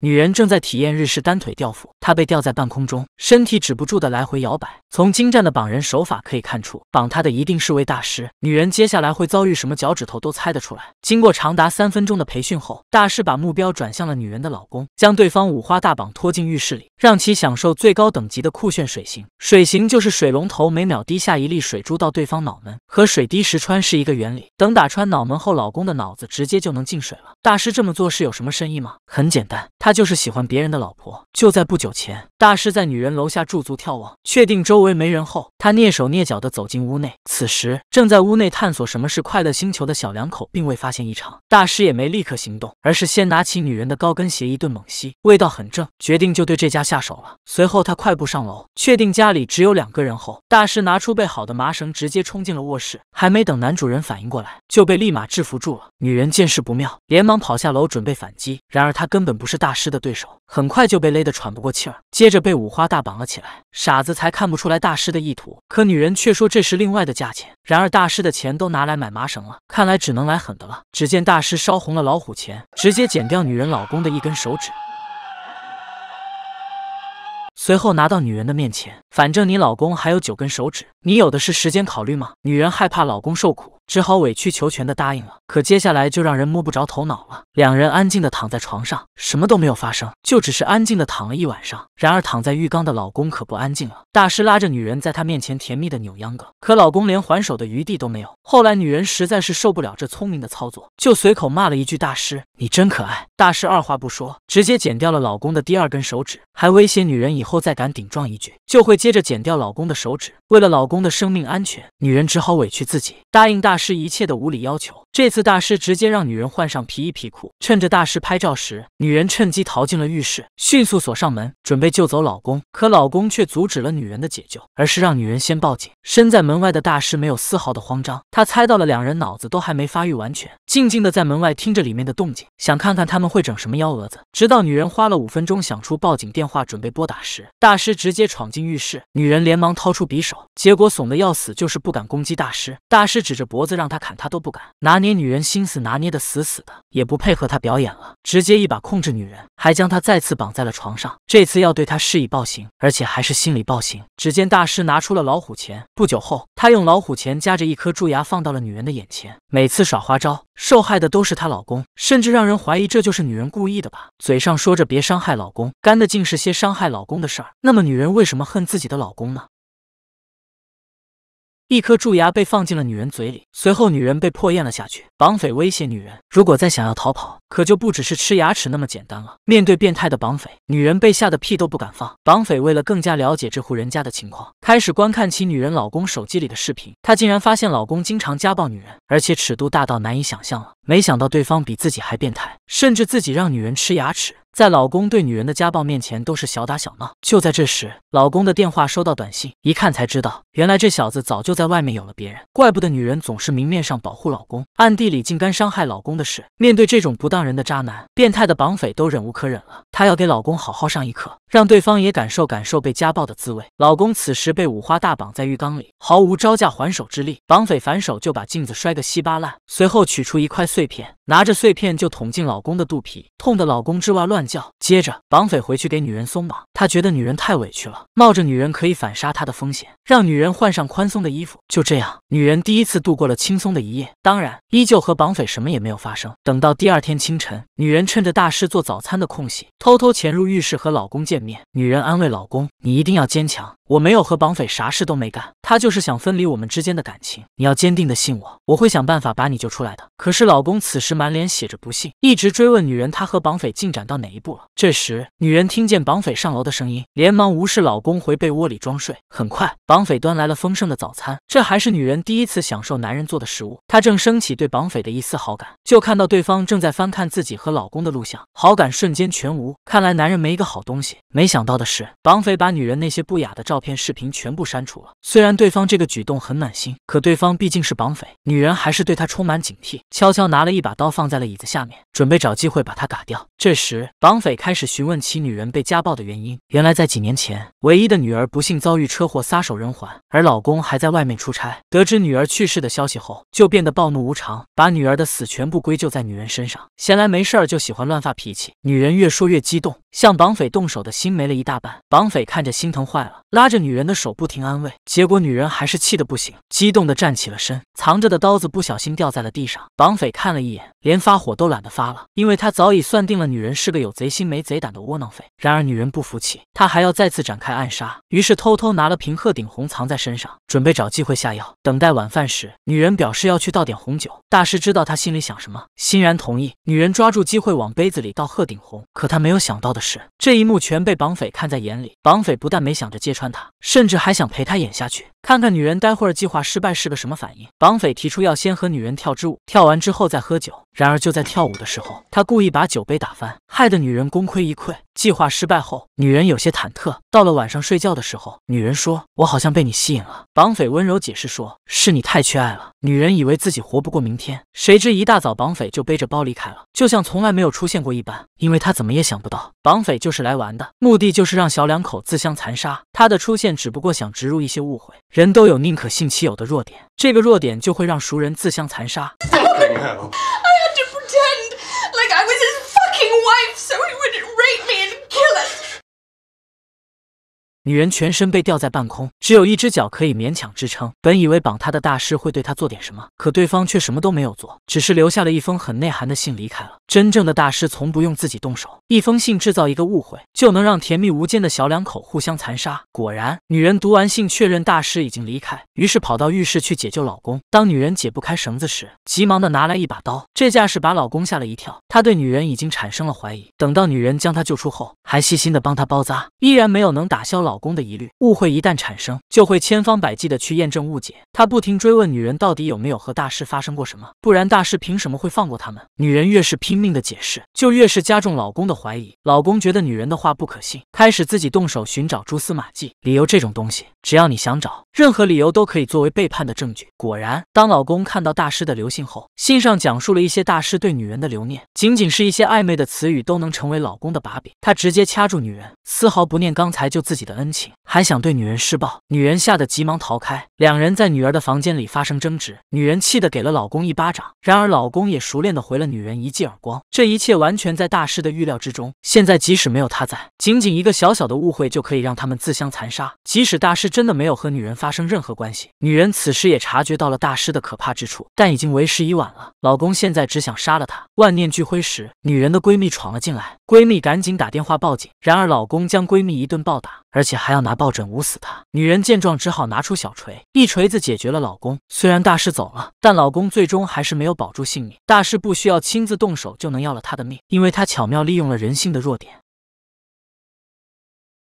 女人正在体验日式单腿吊腹，她被吊在半空中，身体止不住的来回摇摆。从精湛的绑人手法可以看出，绑她的一定是位大师。女人接下来会遭遇什么，脚趾头都猜得出来。经过长达三分钟的培训后，大师把目标转向了女人的老公，将对方五花大绑拖进浴室里，让其享受最高等级的酷炫水刑。水刑就是水龙头每秒滴下一粒水珠到对方脑门，和水滴石穿是一个原理。等打穿脑门后，老公的脑子直接就能进水了。大师这么做是有什么深意吗？很简单。他就是喜欢别人的老婆。就在不久前，大师在女人楼下驻足眺望，确定周围没人后，他蹑手蹑脚地走进屋内。此时，正在屋内探索什么是快乐星球的小两口，并未发现异常。大师也没立刻行动，而是先拿起女人的高跟鞋一顿猛吸，味道很正，决定就对这家下手了。随后，他快步上楼，确定家里只有两个人后，大师拿出备好的麻绳，直接冲进了卧室。还没等男主人反应过来，就被立马制服住了。女人见势不妙，连忙跑下楼准备反击，然而她根本不是大。师的对手很快就被勒得喘不过气儿，接着被五花大绑了起来。傻子才看不出来大师的意图，可女人却说这是另外的价钱。然而大师的钱都拿来买麻绳了，看来只能来狠的了。只见大师烧红了老虎钳，直接剪掉女人老公的一根手指，随后拿到女人的面前。反正你老公还有九根手指，你有的是时间考虑吗？女人害怕老公受苦，只好委曲求全的答应了。可接下来就让人摸不着头脑了。两人安静的躺在床上，什么都没有发生，就只是安静的躺了一晚上。然而躺在浴缸的老公可不安静了。大师拉着女人在他面前甜蜜的扭秧歌，可老公连还手的余地都没有。后来女人实在是受不了这聪明的操作，就随口骂了一句：“大师，你真可爱。”大师二话不说，直接剪掉了老公的第二根手指，还威胁女人以后再敢顶撞一句，就会接着剪掉老公的手指，为了老公的生命安全，女人只好委屈自己，答应大师一切的无理要求。这次大师直接让女人换上皮衣皮裤，趁着大师拍照时，女人趁机逃进了浴室，迅速锁上门，准备救走老公。可老公却阻止了女人的解救，而是让女人先报警。身在门外的大师没有丝毫的慌张，他猜到了两人脑子都还没发育完全，静静的在门外听着里面的动静，想看看他们会整什么幺蛾子。直到女人花了五分钟想出报警电话准备拨打时，大师直接闯进浴室。女人连忙掏出匕首，结果怂的要死，就是不敢攻击大师。大师指着脖子让他砍，他都不敢。拿捏女人心思，拿捏的死死的，也不配合他表演了，直接一把控制女人，还将她再次绑在了床上。这次要对她施以暴行，而且还是心理暴行。只见大师拿出了老虎钳，不久后，他用老虎钳夹着一颗蛀牙放到了女人的眼前。每次耍花招。受害的都是她老公，甚至让人怀疑这就是女人故意的吧？嘴上说着别伤害老公，干的竟是些伤害老公的事儿。那么，女人为什么恨自己的老公呢？一颗蛀牙被放进了女人嘴里，随后女人被迫咽了下去。绑匪威胁女人，如果再想要逃跑，可就不只是吃牙齿那么简单了。面对变态的绑匪，女人被吓得屁都不敢放。绑匪为了更加了解这户人家的情况，开始观看起女人老公手机里的视频。他竟然发现老公经常家暴女人，而且尺度大到难以想象了。没想到对方比自己还变态，甚至自己让女人吃牙齿。在老公对女人的家暴面前，都是小打小闹。就在这时，老公的电话收到短信，一看才知道，原来这小子早就在外面有了别人，怪不得女人总是明面上保护老公，暗地里竟敢伤害老公的事。面对这种不当人的渣男、变态的绑匪，都忍无可忍了，她要给老公好好上一课。让对方也感受感受被家暴的滋味。老公此时被五花大绑在浴缸里，毫无招架还手之力。绑匪反手就把镜子摔个稀巴烂，随后取出一块碎片，拿着碎片就捅进老公的肚皮，痛得老公吱哇乱叫。接着，绑匪回去给女人松绑，他觉得女人太委屈了，冒着女人可以反杀他的风险，让女人换上宽松的衣服。就这样，女人第一次度过了轻松的一夜，当然依旧和绑匪什么也没有发生。等到第二天清晨，女人趁着大师做早餐的空隙，偷偷潜入浴室和老公见面。女人安慰老公：“你一定要坚强，我没有和绑匪啥事都没干。”他就是想分离我们之间的感情，你要坚定的信我，我会想办法把你救出来的。可是老公此时满脸写着不信，一直追问女人她和绑匪进展到哪一步了。这时，女人听见绑匪上楼的声音，连忙无视老公回被窝里装睡。很快，绑匪端来了丰盛的早餐，这还是女人第一次享受男人做的食物。她正升起对绑匪的一丝好感，就看到对方正在翻看自己和老公的录像，好感瞬间全无。看来男人没一个好东西。没想到的是，绑匪把女人那些不雅的照片、视频全部删除了。虽然。对方这个举动很暖心，可对方毕竟是绑匪，女人还是对他充满警惕，悄悄拿了一把刀放在了椅子下面，准备找机会把他嘎掉。这时，绑匪开始询问起女人被家暴的原因。原来，在几年前，唯一的女儿不幸遭遇车祸撒手人寰，而老公还在外面出差。得知女儿去世的消息后，就变得暴怒无常，把女儿的死全部归咎在女人身上。闲来没事儿就喜欢乱发脾气。女人越说越激动。向绑匪动手的心没了一大半，绑匪看着心疼坏了，拉着女人的手不停安慰，结果女人还是气得不行，激动地站起了身，藏着的刀子不小心掉在了地上。绑匪看了一眼，连发火都懒得发了，因为他早已算定了女人是个有贼心没贼胆的窝囊废。然而女人不服气，她还要再次展开暗杀，于是偷偷拿了瓶鹤顶红藏在身上，准备找机会下药。等待晚饭时，女人表示要去倒点红酒，大师知道她心里想什么，欣然同意。女人抓住机会往杯子里倒鹤顶红，可她没有想到的是。这一幕全被绑匪看在眼里，绑匪不但没想着揭穿他，甚至还想陪他演下去。看看女人待会儿计划失败是个什么反应。绑匪提出要先和女人跳支舞，跳完之后再喝酒。然而就在跳舞的时候，他故意把酒杯打翻，害得女人功亏一篑。计划失败后，女人有些忐忑。到了晚上睡觉的时候，女人说：“我好像被你吸引了。”绑匪温柔解释说：“是你太缺爱了。”女人以为自己活不过明天，谁知一大早绑匪就背着包离开了，就像从来没有出现过一般。因为他怎么也想不到，绑匪就是来玩的，目的就是让小两口自相残杀。他的出现只不过想植入一些误会，人都有宁可信其有的弱点，这个弱点就会让熟人自相残杀。女人全身被吊在半空，只有一只脚可以勉强支撑。本以为绑她的大师会对她做点什么，可对方却什么都没有做，只是留下了一封很内涵的信离开了。真正的大师从不用自己动手，一封信制造一个误会，就能让甜蜜无间的小两口互相残杀。果然，女人读完信，确认大师已经离开，于是跑到浴室去解救老公。当女人解不开绳子时，急忙的拿来一把刀，这架势把老公吓了一跳。他对女人已经产生了怀疑。等到女人将他救出后，还细心的帮他包扎，依然没有能打消老。老公的疑虑、误会一旦产生，就会千方百计的去验证误解。他不停追问女人到底有没有和大师发生过什么，不然大师凭什么会放过他们？女人越是拼命的解释，就越是加重老公的怀疑。老公觉得女人的话不可信，开始自己动手寻找蛛丝马迹。理由这种东西，只要你想找。任何理由都可以作为背叛的证据。果然，当老公看到大师的留信后，信上讲述了一些大师对女人的留念，仅仅是一些暧昧的词语都能成为老公的把柄。他直接掐住女人，丝毫不念刚才救自己的恩情，还想对女人施暴。女人吓得急忙逃开，两人在女儿的房间里发生争执。女人气得给了老公一巴掌，然而老公也熟练的回了女人一记耳光。这一切完全在大师的预料之中。现在即使没有他在，仅仅一个小小的误会就可以让他们自相残杀。即使大师真的没有和女人发。发生任何关系，女人此时也察觉到了大师的可怕之处，但已经为时已晚了。老公现在只想杀了她。万念俱灰时，女人的闺蜜闯了进来，闺蜜赶紧打电话报警。然而老公将闺蜜一顿暴打，而且还要拿抱枕捂死她。女人见状，只好拿出小锤，一锤子解决了老公。虽然大师走了，但老公最终还是没有保住性命。大师不需要亲自动手就能要了他的命，因为他巧妙利用了人性的弱点。